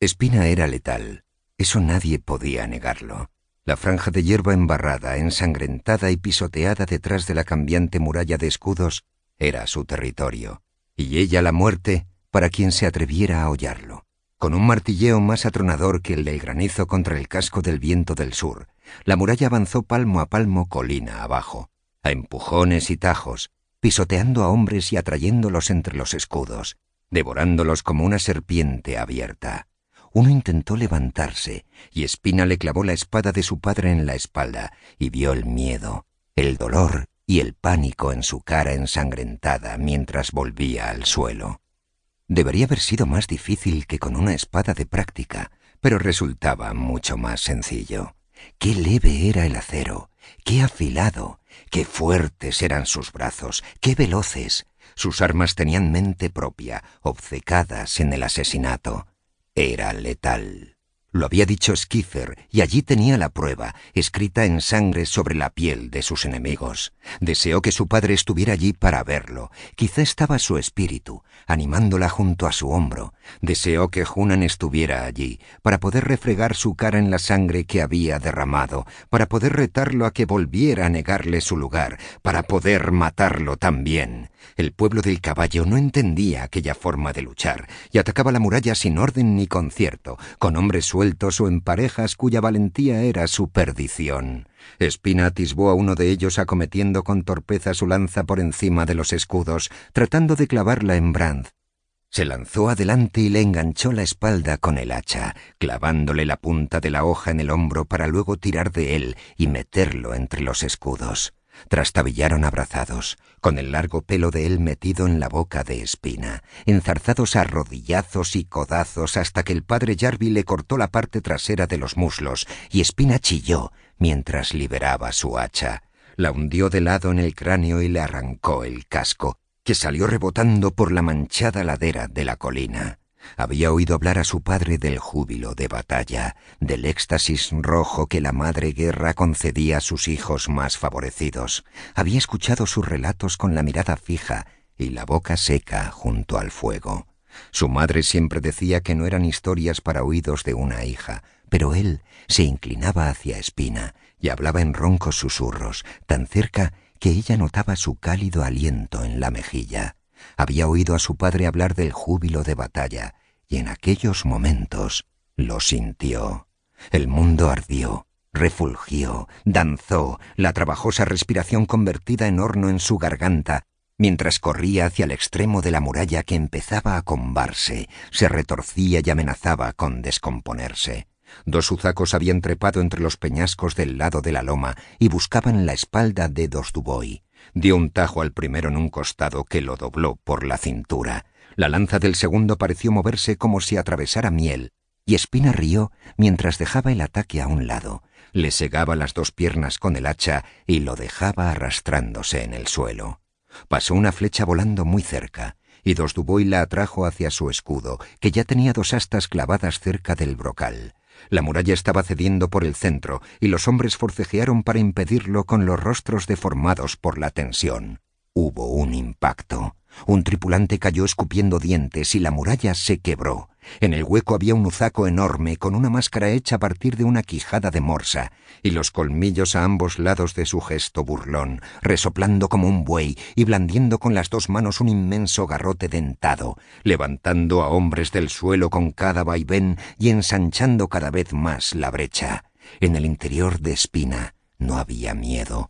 Espina era letal. Eso nadie podía negarlo. La franja de hierba embarrada, ensangrentada y pisoteada detrás de la cambiante muralla de escudos era su territorio, y ella la muerte para quien se atreviera a hollarlo. Con un martilleo más atronador que el del granizo contra el casco del viento del sur, la muralla avanzó palmo a palmo colina abajo, a empujones y tajos, pisoteando a hombres y atrayéndolos entre los escudos, devorándolos como una serpiente abierta. Uno intentó levantarse, y Espina le clavó la espada de su padre en la espalda, y vio el miedo, el dolor y el pánico en su cara ensangrentada mientras volvía al suelo. Debería haber sido más difícil que con una espada de práctica, pero resultaba mucho más sencillo. Qué leve era el acero, qué afilado, qué fuertes eran sus brazos, qué veloces. Sus armas tenían mente propia, obcecadas en el asesinato, era letal. Lo había dicho Skiffer, y allí tenía la prueba, escrita en sangre sobre la piel de sus enemigos. Deseó que su padre estuviera allí para verlo. Quizá estaba su espíritu, animándola junto a su hombro. Deseó que Hunan estuviera allí, para poder refregar su cara en la sangre que había derramado, para poder retarlo a que volviera a negarle su lugar, para poder matarlo también. El pueblo del caballo no entendía aquella forma de luchar y atacaba la muralla sin orden ni concierto, con hombres sueltos o en parejas cuya valentía era su perdición. Espina atisbó a uno de ellos acometiendo con torpeza su lanza por encima de los escudos, tratando de clavarla en Brand. Se lanzó adelante y le enganchó la espalda con el hacha, clavándole la punta de la hoja en el hombro para luego tirar de él y meterlo entre los escudos trastabillaron abrazados, con el largo pelo de él metido en la boca de espina, enzarzados a rodillazos y codazos hasta que el padre Jarvi le cortó la parte trasera de los muslos y Espina chilló mientras liberaba su hacha. La hundió de lado en el cráneo y le arrancó el casco, que salió rebotando por la manchada ladera de la colina. Había oído hablar a su padre del júbilo de batalla, del éxtasis rojo que la madre guerra concedía a sus hijos más favorecidos. Había escuchado sus relatos con la mirada fija y la boca seca junto al fuego. Su madre siempre decía que no eran historias para oídos de una hija, pero él se inclinaba hacia Espina y hablaba en roncos susurros, tan cerca que ella notaba su cálido aliento en la mejilla. Había oído a su padre hablar del júbilo de batalla, y en aquellos momentos lo sintió. El mundo ardió, refulgió, danzó, la trabajosa respiración convertida en horno en su garganta, mientras corría hacia el extremo de la muralla que empezaba a combarse, se retorcía y amenazaba con descomponerse. Dos uzacos habían trepado entre los peñascos del lado de la loma y buscaban la espalda de Dos Duboy. Dio un tajo al primero en un costado que lo dobló por la cintura. La lanza del segundo pareció moverse como si atravesara miel, y Espina rió mientras dejaba el ataque a un lado, le segaba las dos piernas con el hacha y lo dejaba arrastrándose en el suelo. Pasó una flecha volando muy cerca, y Dosduboy la atrajo hacia su escudo, que ya tenía dos astas clavadas cerca del brocal. La muralla estaba cediendo por el centro, y los hombres forcejearon para impedirlo con los rostros deformados por la tensión. Hubo un impacto. Un tripulante cayó escupiendo dientes y la muralla se quebró. En el hueco había un uzaco enorme con una máscara hecha a partir de una quijada de morsa y los colmillos a ambos lados de su gesto burlón, resoplando como un buey y blandiendo con las dos manos un inmenso garrote dentado, levantando a hombres del suelo con cada vaivén y ensanchando cada vez más la brecha. En el interior de Espina no había miedo,